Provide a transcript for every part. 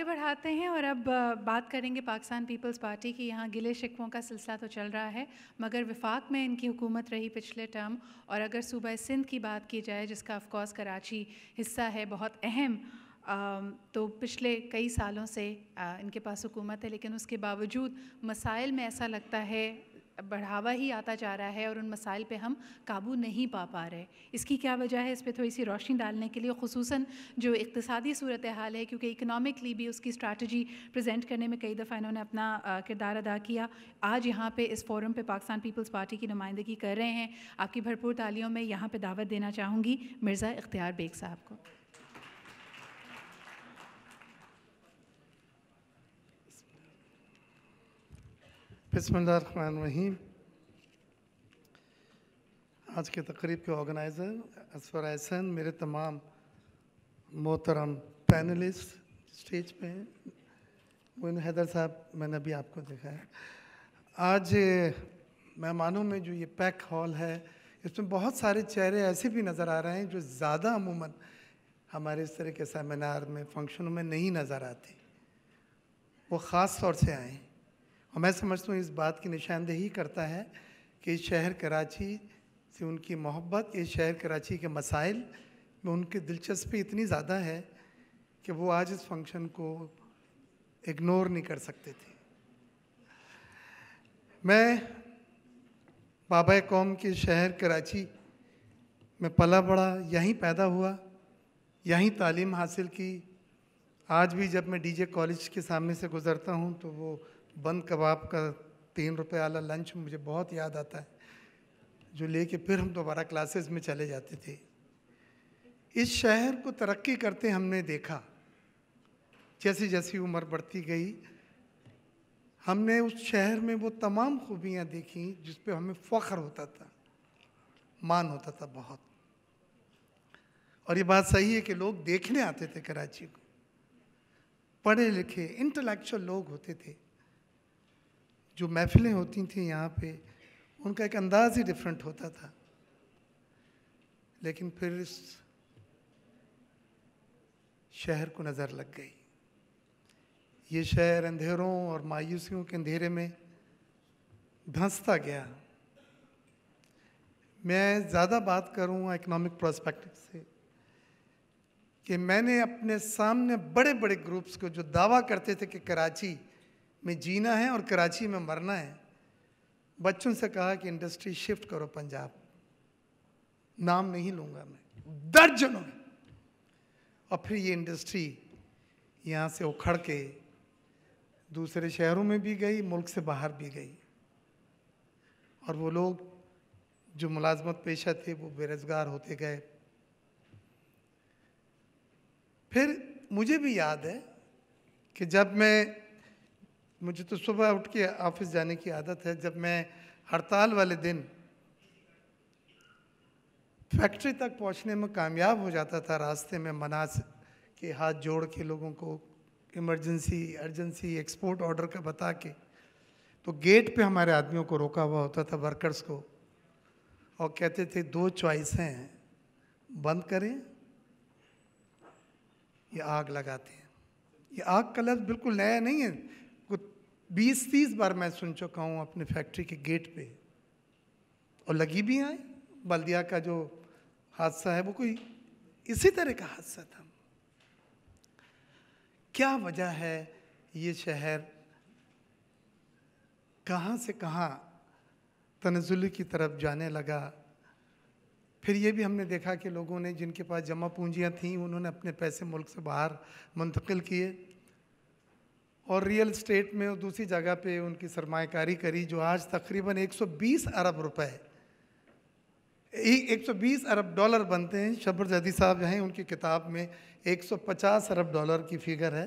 आगे बढ़ाते हैं और अब बात करेंगे पाकिस्तान पीपल्स पार्टी की यहाँ गिले शिकवों का सिलसिला तो चल रहा है मगर विफाक में इनकी हुकूमत रही पिछले टर्म और अगर सूबह सिंध की बात की जाए जिसका ऑफकोर्स कराची हिस्सा है बहुत अहम तो पिछले कई सालों से इनके पास हुकूमत है लेकिन उसके बावजूद मसाइल में ऐसा लगता है बढ़ावा ही आता जा रहा है और उन मसाइल पे हम काबू नहीं पा पा रहे इसकी क्या वजह है इस पर थोड़ी सी रोशनी डालने के लिए खसूस जो इकतसादी सूरत हाल है क्योंकि इकनॉमिकली भी उसकी स्ट्रैटी प्रजेंट करने में कई दफ़ा इन्होंने अपना किरदार अदा किया आज यहाँ पर इस फोरम पर पाकिस्तान पीपल्स पार्टी की नुमाइंदगी कर रहे हैं आपकी भरपूर तालियों में यहाँ पर दावत देना चाहूँगी मिर्ज़ा इख्तियार बेग साहब को बसमीम आज के तकरीब के ऑर्गेनाइज़र असफर एहसन मेरे तमाम मोहतरम पैनलिस्ट स्टेज पे मोइन हैदर साहब मैंने अभी आपको देखा है आज मेहमानों में जो ये पैक हॉल है इसमें बहुत सारे चेहरे ऐसे भी नज़र आ रहे हैं जो ज़्यादा अमूमन हमारे इस तरह के सेमिनार में फंक्शनों में नहीं नज़र आते वो ख़ास तौर से आए हैं और मैं समझता हूँ इस बात की निशानदेही करता है कि इस शहर कराची से उनकी मोहब्बत इस शहर कराची के मसाइल में उनकी दिलचस्पी इतनी ज़्यादा है कि वो आज इस फंक्शन को इग्नोर नहीं कर सकते थे मैं बाबा कौम के शहर कराची में पला बड़ा यहीं पैदा हुआ यहीं तालीम हासिल की आज भी जब मैं डीजे कॉलेज के सामने से गुज़रता हूँ तो वो बंद कबाब का तीन रुपये वाला लंच मुझे बहुत याद आता है जो लेके फिर हम दोबारा क्लासेस में चले जाते थे इस शहर को तरक्की करते हमने देखा जैसी जैसी उम्र बढ़ती गई हमने उस शहर में वो तमाम खूबियाँ देखी जिस पे हमें फ़ख्र होता था मान होता था बहुत और ये बात सही है कि लोग देखने आते थे कराची को पढ़े लिखे इंटेलेक्चुअल लोग होते थे जो महफिलें होती थी यहाँ पे उनका एक अंदाज़ ही डिफरेंट होता था लेकिन फिर इस शहर को नज़र लग गई ये शहर अंधेरों और मायूसियों के अंधेरे में धंसता गया मैं ज़्यादा बात करूँ इकोनॉमिक प्रोस्पेक्टिव से कि मैंने अपने सामने बड़े बड़े ग्रुप्स को जो दावा करते थे कि कराची में जीना है और कराची में मरना है बच्चों से कहा कि इंडस्ट्री शिफ्ट करो पंजाब नाम नहीं लूंगा मैं दर्जनों में और फिर ये इंडस्ट्री यहाँ से उखड़ के दूसरे शहरों में भी गई मुल्क से बाहर भी गई और वो लोग जो मुलाजमत पेशा थे वो बेरोज़गार होते गए फिर मुझे भी याद है कि जब मैं मुझे तो सुबह उठ के ऑफिस जाने की आदत है जब मैं हड़ताल वाले दिन फैक्ट्री तक पहुंचने में कामयाब हो जाता था रास्ते में मनास के हाथ जोड़ के लोगों को इमरजेंसी अर्जेंसी एक्सपोर्ट ऑर्डर का बता के तो गेट पे हमारे आदमियों को रोका हुआ होता था वर्कर्स को और कहते थे दो चॉइस हैं बंद करें या आग लगाते हैं ये आग का लफ्ज़ बिल्कुल नया नहीं है बीस तीस बार मैं सुन चुका हूँ अपने फैक्ट्री के गेट पे और लगी भी आए बल्दिया का जो हादसा है वो कोई इसी तरह का हादसा था क्या वजह है ये शहर कहाँ से कहाँ तनजुल की तरफ जाने लगा फिर ये भी हमने देखा कि लोगों ने जिनके पास जमा पूंजियाँ थीं उन्होंने अपने पैसे मुल्क से बाहर मुंतकिल किए और रियल स्टेट में और दूसरी जगह पे उनकी सरमाकारी करी जो आज तकरीबन 120 अरब रुपए 120 अरब डॉलर बनते हैं शबर जदी साहब हैं उनकी किताब में 150 अरब डॉलर की फिगर है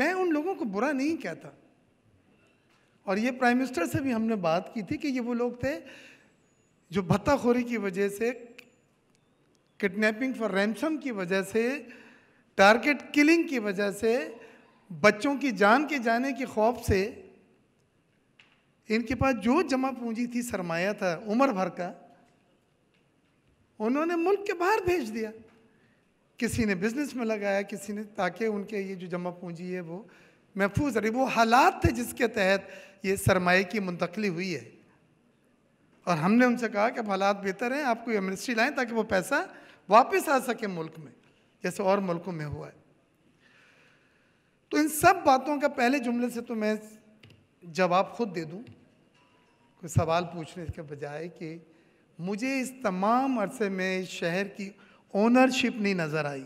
मैं उन लोगों को बुरा नहीं कहता और ये प्राइम मिनिस्टर से भी हमने बात की थी कि ये वो लोग थे जो भत्ताखोरी की वजह से किडनैपिंग फॉर रैमसम की वजह से टारगेट किलिंग की वजह से बच्चों की जान के जाने के खौफ से इनके पास जो जमा पूंजी थी सरमाया था उम्र भर का उन्होंने मुल्क के बाहर भेज दिया किसी ने बिजनेस में लगाया किसी ने ताकि उनके ये जो जमा पूंजी है वो महफूज रही वो हालात थे जिसके तहत ये सरमाए की मुंतकली हुई है और हमने उनसे कहा कि अब हालात बेहतर हैं आपको कोई लाएं ताकि वो पैसा वापस आ सके मुल्क में जैसे और मुल्कों में हुआ है तो इन सब बातों का पहले जुमले से तो मैं जवाब खुद दे दूं कोई सवाल पूछने के बजाय कि मुझे इस तमाम अरसे में शहर की ओनरशिप नहीं नज़र आई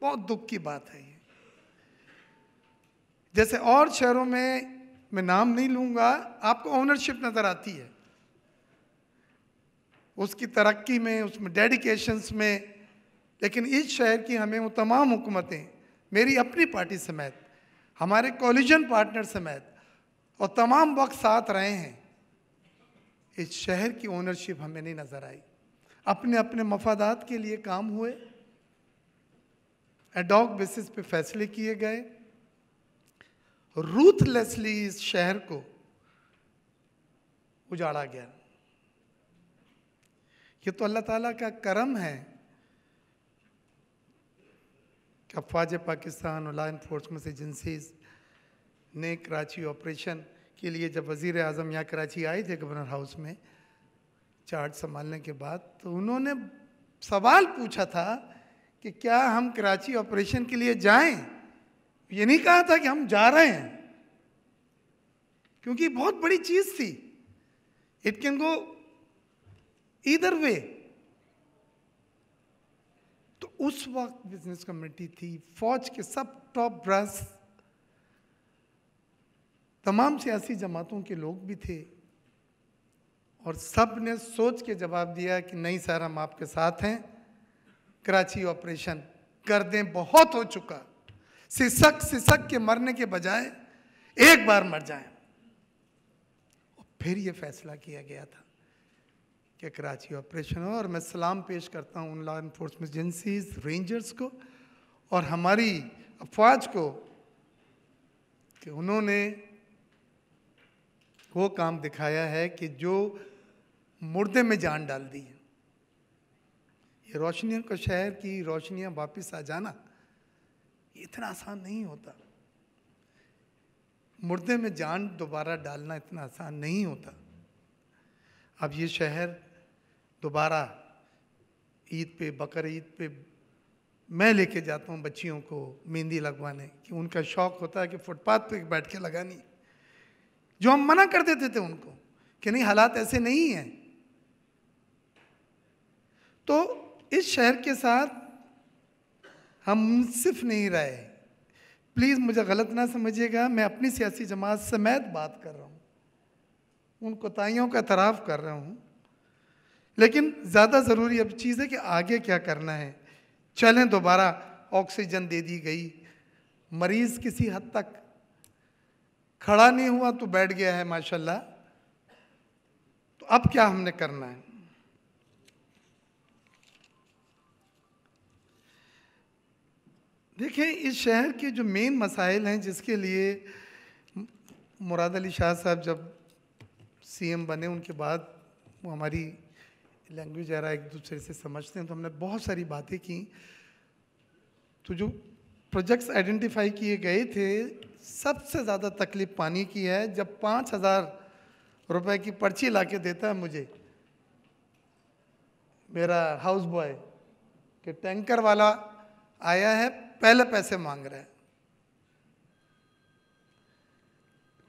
बहुत दुख की बात है ये जैसे और शहरों में मैं नाम नहीं लूँगा आपको ओनरशिप नज़र आती है उसकी तरक्की में उसमें डेडिकेशंस में लेकिन इस शहर की हमें वो तमाम हुकूमतें मेरी अपनी पार्टी समेत हमारे कॉलिजन पार्टनर समेत और तमाम वक्त साथ रहे हैं इस शहर की ओनरशिप हमें नहीं नज़र आई अपने अपने मफादात के लिए काम हुए एडॉक बेसिस पे फैसले किए गए रूथलेसली इस शहर को उजाड़ा गया ये तो अल्लाह ताला का करम है कि अफवाज पाकिस्तान और ला इन्फोर्समेंट एजेंसीज ने कराची ऑपरेशन के लिए जब वज़ी अजम यहाँ कराची आए थे गवर्नर हाउस में चार्ज संभालने के बाद तो उन्होंने सवाल पूछा था कि क्या हम कराची ऑपरेशन के लिए जाएं ये नहीं कहा था कि हम जा रहे हैं क्योंकि बहुत बड़ी चीज़ थी इट कैन गो इधर वे उस वक्त बिजनेस कमेटी थी फौज के सब टॉप ब्रास तमाम सियासी जमातों के लोग भी थे और सब ने सोच के जवाब दिया कि नहीं सर हम आपके साथ हैं कराची ऑपरेशन कर दें बहुत हो चुका सिसक सिसक के मरने के बजाय एक बार मर जाए फिर ये फैसला किया गया था कि कराची ऑपरेशन हो और मैं सलाम पेश करता हूँ उन लॉ इन्फोर्समेंट एजेंसीज रेंजर्स को और हमारी अफवाज को कि उन्होंने वो काम दिखाया है कि जो मुर्दे में जान डाल दी है ये रोशनियों को शहर की रोशनियाँ वापस आ जाना इतना आसान नहीं होता मुर्दे में जान दोबारा डालना इतना आसान नहीं होता अब ये शहर दोबारा ईद पे बकर ईद पे मैं लेके जाता हूँ बच्चियों को मेहंदी लगवाने कि उनका शौक होता है कि फुटपाथ पे बैठ के लगानी जो हम मना कर देते थे उनको कि नहीं हालात ऐसे नहीं हैं तो इस शहर के साथ हम सिर्फ नहीं रहे प्लीज़ मुझे गलत ना समझिएगा मैं अपनी सियासी जमात समेत बात कर रहा हूँ उन कोताहीियों का एतराफ़ कर रहा हूँ लेकिन ज़्यादा ज़रूरी अब चीज़ है कि आगे क्या करना है चलें दोबारा ऑक्सीजन दे दी गई मरीज़ किसी हद तक खड़ा नहीं हुआ तो बैठ गया है माशाल्लाह तो अब क्या हमने करना है देखें इस शहर के जो मेन मसाइल हैं जिसके लिए मुराद अली शाह साहब जब सीएम बने उनके बाद वो हमारी लैंग्वेज ज़रा रहा है एक दूसरे से समझते हैं तो हमने बहुत सारी बातें की तो जो प्रोजेक्ट्स आइडेंटिफाई किए गए थे सबसे ज़्यादा तकलीफ पानी की है जब पाँच हज़ार रुपये की पर्ची ला के देता है मुझे मेरा हाउस बॉय कि टैंकर वाला आया है पहले पैसे मांग रहा है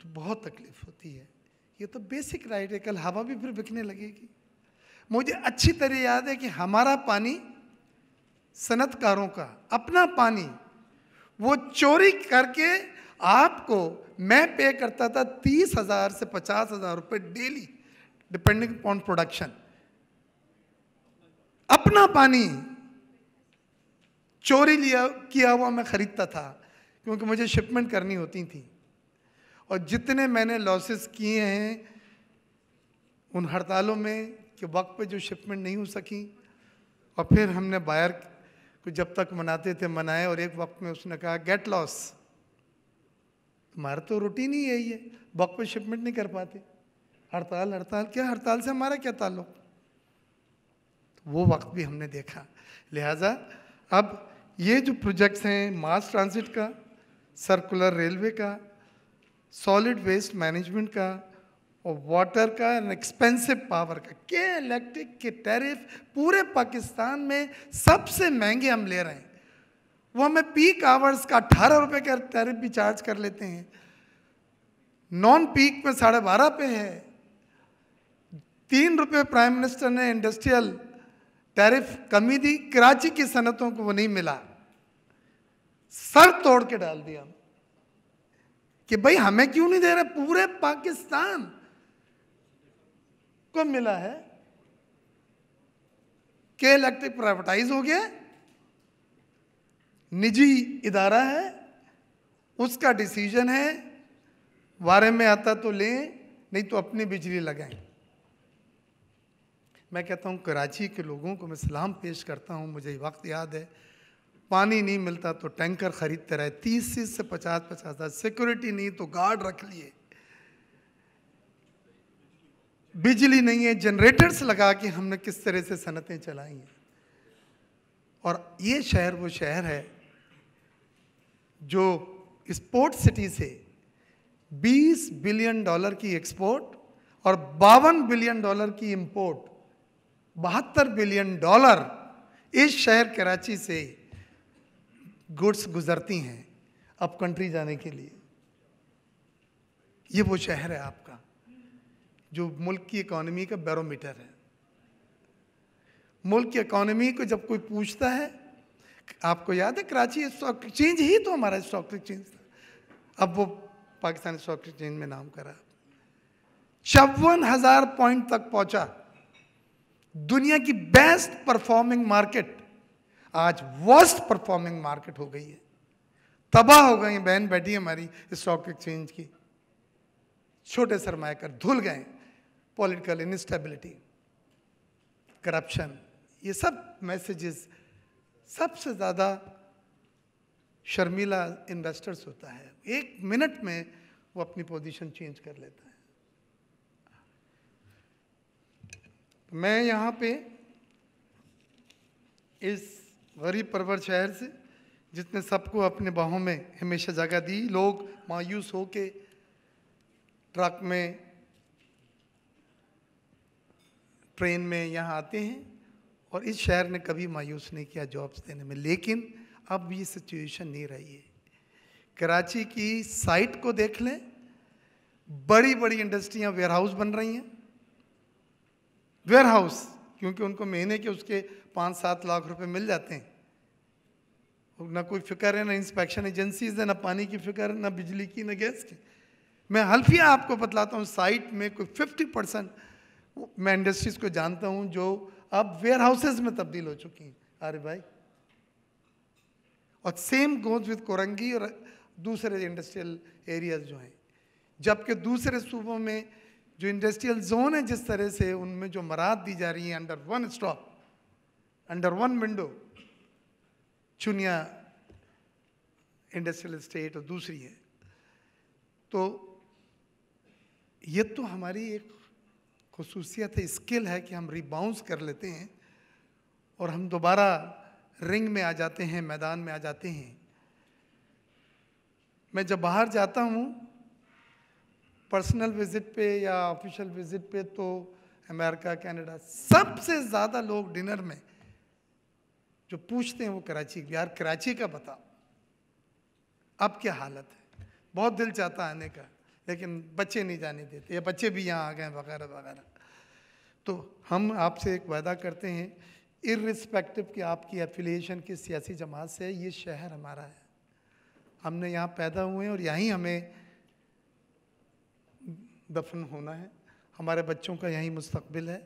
तो बहुत तकलीफ होती है ये तो बेसिक राइट है कल हवा भी फिर बिकने लगेगी मुझे अच्छी तरह याद है कि हमारा पानी सनतकारों का अपना पानी वो चोरी करके आपको मैं पे करता था तीस हज़ार से पचास हज़ार रुपये डेली डिपेंडिंग अपॉन प्रोडक्शन अपना पानी चोरी लिया किया हुआ मैं ख़रीदता था क्योंकि मुझे शिपमेंट करनी होती थी और जितने मैंने लॉसेस किए हैं उन हड़तालों में कि वक्त पे जो शिपमेंट नहीं हो सकी और फिर हमने बायर को जब तक मनाते थे मनाए और एक वक्त में उसने कहा गेट लॉस हमारा तो रूटीन ही यही है वक्त पे शिपमेंट नहीं कर पाते हड़ताल हड़ताल क्या हड़ताल से हमारा क्या ताल्लुक तो वो वक्त भी हमने देखा लिहाजा अब ये जो प्रोजेक्ट्स हैं मास ट्रांसिट का सर्कुलर रेलवे का सॉलिड वेस्ट मैनेजमेंट का और वाटर का एक्सपेंसिव पावर का के इलेक्ट्रिक के टैरिफ पूरे पाकिस्तान में सबसे महंगे हम ले रहे हैं वो हमें पीक आवर्स का अट्ठारह रुपये का टैरिफ भी चार्ज कर लेते हैं नॉन पीक में साढ़े बारह पे है तीन रुपये प्राइम मिनिस्टर ने इंडस्ट्रियल टैरिफ कमी दी कराची की सनतों को वो नहीं मिला सर तोड़ के डाल दिया कि भाई हमें क्यों नहीं दे रहे पूरे पाकिस्तान को मिला है के इलेक्ट्रिक प्राइवेटाइज हो गया निजी इदारा है उसका डिसीजन है बारे में आता तो लें नहीं तो अपनी बिजली लगाएं मैं कहता हूं कराची के लोगों को मैं सलाम पेश करता हूं मुझे वक्त याद है पानी नहीं मिलता तो टैंकर खरीदते रहे तीस तीस से पचास पचास हज़ार सिक्योरिटी नहीं तो गार्ड रख लिए बिजली नहीं है जनरेटर्स लगा के हमने किस तरह से सनतें चलाई हैं और ये शहर वो शहर है जो स्पोर्ट सिटी से 20 बिलियन डॉलर की एक्सपोर्ट और बावन बिलियन डॉलर की इंपोर्ट बहत्तर बिलियन डॉलर इस शहर कराची से गुड्स गुजरती हैं अब कंट्री जाने के लिए ये वो शहर है आपका जो मुल्क की इकॉनमी का बैरोमीटर है मुल्क की इकॉनमी को जब कोई पूछता है आपको याद है कराची स्टॉक एक्सचेंज ही तो हमारा स्टॉक एक्सचेंज था अब वो पाकिस्तान स्टॉक एक्सचेंज में नाम करा चौवन हजार पॉइंट तक पहुंचा दुनिया की बेस्ट परफॉर्मिंग मार्केट आज वर्स्ट परफॉर्मिंग मार्केट हो गई है तबाह हो गई बहन बैठी हमारी स्टॉक एक्सचेंज की छोटे सरमाकर धुल गए पॉलिटिकल इनस्टेबिलिटी करप्शन ये सब मैसेजेस सबसे ज़्यादा शर्मीला इन्वेस्टर्स होता है एक मिनट में वो अपनी पोजीशन चेंज कर लेता है मैं यहाँ पे इस गरीब परवर शहर से जिसने सबको अपने बाहों में हमेशा जगह दी लोग मायूस हो के ट्रक में ट्रेन में यहाँ आते हैं और इस शहर ने कभी मायूस नहीं किया जॉब्स देने में लेकिन अब ये सिचुएशन नहीं रही है कराची की साइट को देख लें बड़ी बड़ी इंडस्ट्रियाँ वेयर हाउस बन रही हैं वेयर हाउस क्योंकि उनको महीने के उसके पाँच सात लाख रुपए मिल जाते हैं ना कोई फिक्र है ना इंस्पेक्शन एजेंसीज है ना पानी की फिक्र है ना बिजली की ना गैस की मैं हल्फिया आपको बतलाता हूँ साइट में कोई फिफ्टी परसेंट मैं इंडस्ट्रीज को जानता हूं जो अब वेयर हाउसेज में तब्दील हो चुकी हैं अरे भाई और सेम गोज विद कोरंगी और दूसरे इंडस्ट्रियल एरियाज जो हैं जबकि दूसरे सूबों में जो इंडस्ट्रियल जोन है जिस तरह से उनमें जो मराद दी जा रही है under one stop under one window Chunian industrial estate और दूसरी है तो ये तो हमारी एक खसूसियत है स्किल है कि हम रिबाउंस कर लेते हैं और हम दोबारा रिंग में आ जाते हैं मैदान में आ जाते हैं मैं जब बाहर जाता हूँ पर्सनल विज़िट पे या ऑफिशियल विज़िट पे तो अमेरिका कनाडा सबसे ज़्यादा लोग डिनर में जो पूछते हैं वो कराची यार कराची का बताओ अब क्या हालत है बहुत दिल चाहता आने का लेकिन बच्चे नहीं जाने देते या बच्चे भी यहाँ आ गए वगैरह वगैरह तो हम आपसे एक वादा करते हैं इरिस्पेक्टिव कि आपकी एफिलिएशन किस सियासी जमात से है ये शहर हमारा है हमने यहाँ पैदा हुए हैं और यहीं हमें दफन होना है हमारे बच्चों का यहीं मुस्तबिल है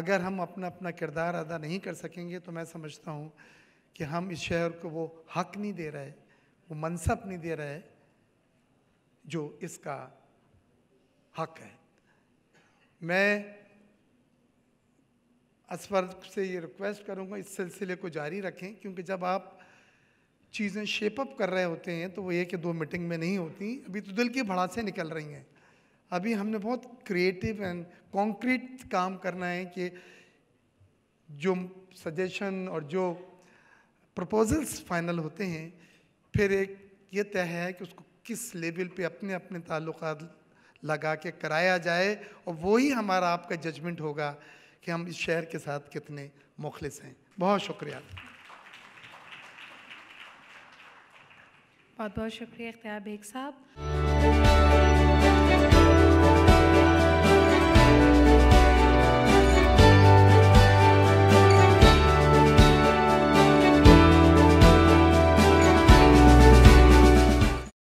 अगर हम अपना अपना किरदार अदा नहीं कर सकेंगे तो मैं समझता हूँ कि हम इस शहर को वो हक नहीं दे रहे वो मनसब नहीं दे रहे जो इसका हक है मैं असफर से ये रिक्वेस्ट करूँगा इस सिलसिले को जारी रखें क्योंकि जब आप चीज़ें शेपअप कर रहे होते हैं तो वो ये कि दो मीटिंग में नहीं होती अभी तो दिल की भड़ासें निकल रही हैं अभी हमने बहुत क्रिएटिव एंड कॉन्क्रीट काम करना है कि जो सजेशन और जो प्रपोजल्स फाइनल होते हैं फिर एक ये तय है कि उसको किस लेवल पे अपने अपने ताल्लुक लगा के कराया जाए और वही हमारा आपका जजमेंट होगा कि हम इस शहर के साथ कितने मुखलिस हैं बहुत शुक्रिया बहुत बहुत शुक्रिया इख्तियार बेग साहब